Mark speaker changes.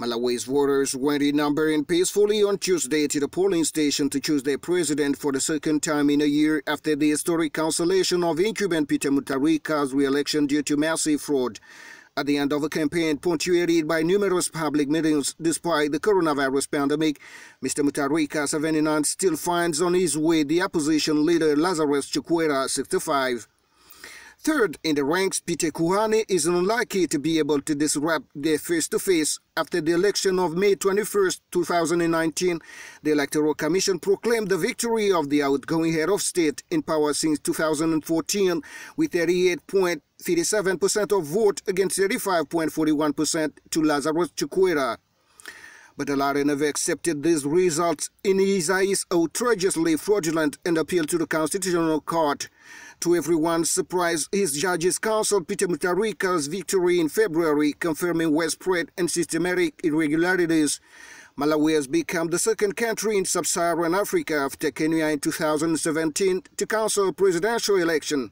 Speaker 1: Malawi's voters went in number and peacefully on Tuesday to the polling station to choose their president for the second time in a year after the historic cancellation of incumbent Peter Mutarika's re-election due to massive fraud. At the end of a campaign punctuated by numerous public meetings despite the coronavirus pandemic, Mr. Mutarika, 79, still finds on his way the opposition leader Lazarus Chukwera, 65. Third in the ranks, Peter Kuhane is unlikely to be able to disrupt the face-to-face -face after the election of May 21, 2019. The Electoral Commission proclaimed the victory of the outgoing head of state in power since 2014 with 38.37% of vote against 35.41% to Lazarus Chukwera but never accepted these results in his eyes outrageously fraudulent and appealed to the Constitutional Court. To everyone's surprise, his judges counseled Peter Mutarika's victory in February, confirming widespread and systematic irregularities. Malawi has become the second country in sub-Saharan Africa after Kenya in 2017 to cancel a presidential election.